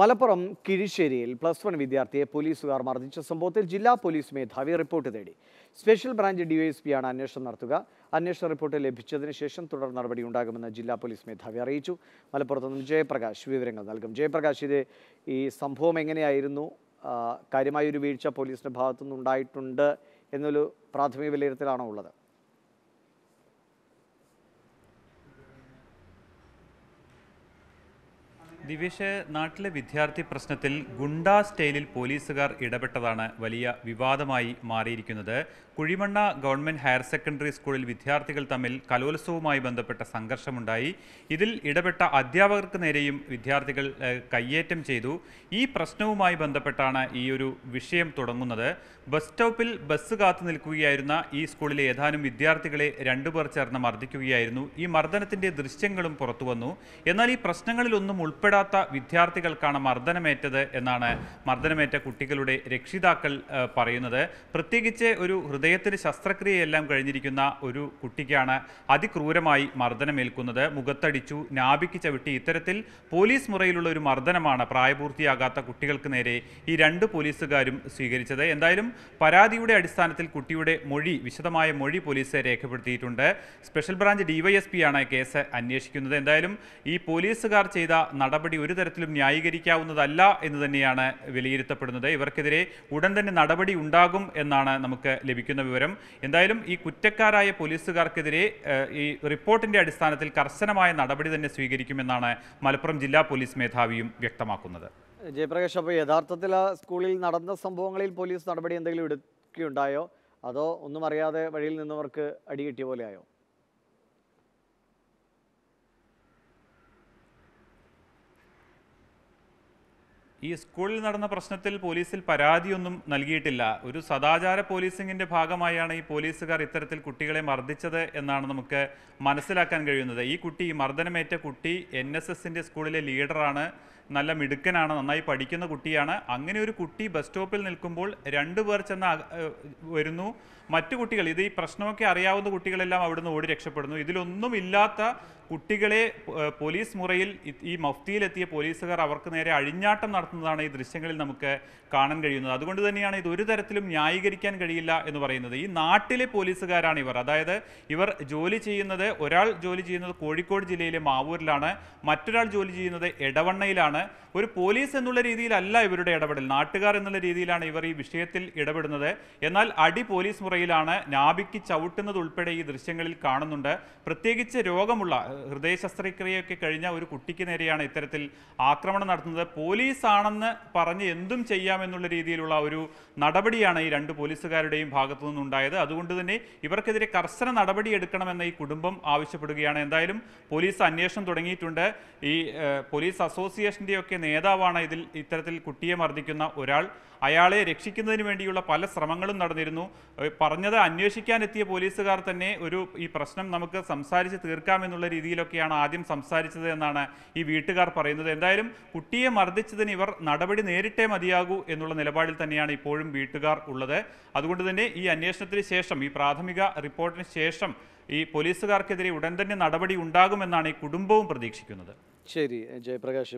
Malappuram കിഴിശ്ശേരിയിൽ plus one വിദ്യാർത്ഥിയെ പോലീസുകാർ മർദ്ദിച്ച സംഭവത്തിൽ ജില്ലാ പോലീസ് മേധാവി റിപ്പോർട്ട് തേടി സ്പെഷ്യൽ ബ്രാഞ്ച് ഡിവൈഎസ്പിയാണ് അന്വേഷണം നടത്തുക അന്വേഷണ റിപ്പോർട്ട് ലഭിച്ചതിന് ശേഷം തുടർ നടപടി ഉണ്ടാകുമെന്ന് ജില്ലാ പോലീസ് മേധാവി അറിയിച്ചു മലപ്പുറത്ത് നിന്നും ജയപ്രകാശ് വിവരങ്ങൾ നൽകും ജയപ്രകാശ് ഇത് ഈ സംഭവം എങ്ങനെയായിരുന്നു കാര്യമായൊരു വീഴ്ച പോലീസിൻ്റെ ഭാഗത്തുനിന്നുണ്ടായിട്ടുണ്ട് എന്നൊരു പ്രാഥമിക വിലയിരുത്തലാണോ ഉള്ളത് ദിവേഷ് നാട്ടിലെ വിദ്യാർത്ഥി പ്രശ്നത്തിൽ ഗുണ്ടാ സ്റ്റൈലിൽ പോലീസുകാർ ഇടപെട്ടതാണ് വലിയ വിവാദമായി മാറിയിരിക്കുന്നത് കുഴിമണ്ണ ഗവൺമെന്റ് ഹയർ സെക്കൻഡറി സ്കൂളിൽ വിദ്യാർത്ഥികൾ തമ്മിൽ കലോത്സവവുമായി ബന്ധപ്പെട്ട സംഘർഷമുണ്ടായി ഇതിൽ ഇടപെട്ട അധ്യാപകർക്ക് നേരെയും വിദ്യാർത്ഥികൾ കയ്യേറ്റം ചെയ്തു ഈ പ്രശ്നവുമായി ബന്ധപ്പെട്ടാണ് ഈ ഒരു വിഷയം തുടങ്ങുന്നത് ബസ് സ്റ്റോപ്പിൽ ബസ് കാത്തു നിൽക്കുകയായിരുന്ന ഈ സ്കൂളിലെ ഏതാനും വിദ്യാർത്ഥികളെ രണ്ടുപേർ ചേർന്ന് മർദ്ദിക്കുകയായിരുന്നു ഈ മർദ്ദനത്തിന്റെ ദൃശ്യങ്ങളും പുറത്തുവന്നു എന്നാൽ ഈ പ്രശ്നങ്ങളിലൊന്നും ഉൾപ്പെടാതെ എത്താത്ത വിദ്യാർത്ഥികൾക്കാണ് മർദ്ദനമേറ്റത് എന്നാണ് മർദ്ദനമേറ്റ കുട്ടികളുടെ രക്ഷിതാക്കൾ പറയുന്നത് പ്രത്യേകിച്ച് ഒരു ഹൃദയത്തിന് ശസ്ത്രക്രിയയെല്ലാം കഴിഞ്ഞിരിക്കുന്ന ഒരു കുട്ടിക്കാണ് അതിക്രൂരമായി മർദ്ദനമേൽക്കുന്നത് മുഖത്തടിച്ചു നാഭിക്ക് ചവിട്ടി ഇത്തരത്തിൽ പോലീസ് മുറയിലുള്ള ഒരു മർദ്ദനമാണ് പ്രായപൂർത്തിയാകാത്ത കുട്ടികൾക്ക് നേരെ ഈ രണ്ട് പോലീസുകാരും സ്വീകരിച്ചത് എന്തായാലും പരാതിയുടെ അടിസ്ഥാനത്തിൽ കുട്ടിയുടെ മൊഴി വിശദമായ മൊഴി പോലീസ് രേഖപ്പെടുത്തിയിട്ടുണ്ട് സ്പെഷ്യൽ ബ്രാഞ്ച് ഡിവൈഎസ്പി ആണ് കേസ് അന്വേഷിക്കുന്നത് എന്തായാലും ഈ പോലീസുകാർ ചെയ്ത നടപടി നടപടി ഒരു തരത്തിലും ന്യായീകരിക്കാവുന്നതല്ല എന്ന് തന്നെയാണ് വിലയിരുത്തപ്പെടുന്നത് ഇവർക്കെതിരെ ഉടൻ തന്നെ നടപടി ഉണ്ടാകും എന്നാണ് നമുക്ക് ലഭിക്കുന്ന വിവരം എന്തായാലും ഈ കുറ്റക്കാരായ പോലീസുകാർക്കെതിരെ ഈ റിപ്പോർട്ടിൻ്റെ അടിസ്ഥാനത്തിൽ കർശനമായ നടപടി തന്നെ സ്വീകരിക്കുമെന്നാണ് മലപ്പുറം ജില്ലാ പോലീസ് മേധാവിയും വ്യക്തമാക്കുന്നത് ജയപ്രകാശ് അപ്പോൾ യഥാർത്ഥത്തിൽ ആ സ്കൂളിൽ നടന്ന സംഭവങ്ങളിൽ പോലീസ് നടപടി എന്തെങ്കിലും എടുക്കുകയുണ്ടായോ അതോ ഒന്നും അറിയാതെ വഴിയിൽ നിന്നവർക്ക് അടി പോലെയായോ ഈ സ്കൂളിൽ നടന്ന പ്രശ്നത്തിൽ പോലീസിൽ പരാതിയൊന്നും നൽകിയിട്ടില്ല ഒരു സദാചാര പോലീസിംഗിന്റെ ഭാഗമായാണ് ഈ പോലീസുകാർ ഇത്തരത്തിൽ കുട്ടികളെ മർദ്ദിച്ചത് എന്നാണ് നമുക്ക് മനസ്സിലാക്കാൻ കഴിയുന്നത് ഈ കുട്ടി ഈ മർദ്ദനമേറ്റ കുട്ടി എൻ എസ് സ്കൂളിലെ ലീഡറാണ് നല്ല മിടുക്കനാണ് നന്നായി പഠിക്കുന്ന കുട്ടിയാണ് അങ്ങനെ ഒരു കുട്ടി ബസ് സ്റ്റോപ്പിൽ നിൽക്കുമ്പോൾ രണ്ടു പേർ ചെന്ന് വരുന്നു മറ്റു കുട്ടികൾ ഇത് ഈ പ്രശ്നമൊക്കെ അറിയാവുന്ന കുട്ടികളെല്ലാം അവിടുന്ന് ഓടി രക്ഷപ്പെടുന്നു ഇതിലൊന്നും ഇല്ലാത്ത കുട്ടികളെ പോലീസ് മുറയിൽ ഈ മഫ്തിയിലെത്തിയ പോലീസുകാർ അവർക്ക് നേരെ അഴിഞ്ഞാട്ടം നടത്തുന്നതാണ് ഈ ദൃശ്യങ്ങളിൽ നമുക്ക് കാണാൻ കഴിയുന്നത് അതുകൊണ്ട് തന്നെയാണ് ഇത് ഒരു തരത്തിലും ന്യായീകരിക്കാൻ കഴിയില്ല എന്ന് പറയുന്നത് ഈ നാട്ടിലെ പോലീസുകാരാണ് ഇവർ അതായത് ഇവർ ജോലി ചെയ്യുന്നത് ഒരാൾ ജോലി ചെയ്യുന്നത് കോഴിക്കോട് ജില്ലയിലെ മാവൂരിലാണ് മറ്റൊരാൾ ജോലി ചെയ്യുന്നത് എടവണ്ണയിലാണ് ഒരു പോലീസ് എന്നുള്ള രീതിയിലല്ല ഇവരുടെ ഇടപെടൽ നാട്ടുകാർ എന്നുള്ള രീതിയിലാണ് ഇവർ ഈ വിഷയത്തിൽ ഇടപെടുന്നത് എന്നാൽ അടി പോലീസ് മുറയിലാണ് നാഭിക്ക് ചവിട്ടുന്നത് ഉൾപ്പെടെ ഈ ദൃശ്യങ്ങളിൽ കാണുന്നുണ്ട് പ്രത്യേകിച്ച് രോഗമുള്ള ഹൃദയ കഴിഞ്ഞ ഒരു കുട്ടിക്ക് നേരെയാണ് ഇത്തരത്തിൽ ആക്രമണം നടത്തുന്നത് പോലീസ് ആണെന്ന് പറഞ്ഞ് എന്തും ചെയ്യാമെന്നുള്ള രീതിയിലുള്ള ഒരു നടപടിയാണ് ഈ രണ്ട് പോലീസുകാരുടെയും ഭാഗത്തു നിന്നുണ്ടായത് അതുകൊണ്ട് തന്നെ ഇവർക്കെതിരെ കർശന നടപടി എടുക്കണമെന്ന് ഈ കുടുംബം ആവശ്യപ്പെടുകയാണ് എന്തായാലും പോലീസ് അന്വേഷണം തുടങ്ങിയിട്ടുണ്ട് ഈ പോലീസ് അസോസിയേഷൻ കോൺഗ്രസിൻ്റെയൊക്കെ നേതാവാണ് ഇതിൽ ഇത്തരത്തിൽ കുട്ടിയെ മർദ്ദിക്കുന്ന ഒരാൾ അയാളെ രക്ഷിക്കുന്നതിന് വേണ്ടിയുള്ള പല ശ്രമങ്ങളും നടന്നിരുന്നു പറഞ്ഞത് അന്വേഷിക്കാനെത്തിയ പോലീസുകാർ തന്നെ ഒരു ഈ പ്രശ്നം നമുക്ക് സംസാരിച്ച് തീർക്കാമെന്നുള്ള രീതിയിലൊക്കെയാണ് ആദ്യം സംസാരിച്ചത് എന്നാണ് ഈ വീട്ടുകാർ പറയുന്നത് എന്തായാലും കുട്ടിയെ മർദ്ദിച്ചതിന് ഇവർ നടപടി നേരിട്ടേ മതിയാകൂ എന്നുള്ള നിലപാടിൽ തന്നെയാണ് ഇപ്പോഴും വീട്ടുകാർ ഉള്ളത് അതുകൊണ്ട് തന്നെ ഈ അന്വേഷണത്തിന് ശേഷം ഈ പ്രാഥമിക റിപ്പോർട്ടിന് ശേഷം ഈ പോലീസുകാർക്കെതിരെ ഉടൻ തന്നെ നടപടി ഉണ്ടാകുമെന്നാണ് ഈ കുടുംബവും പ്രതീക്ഷിക്കുന്നത് ശരി ജയപ്രകാശ്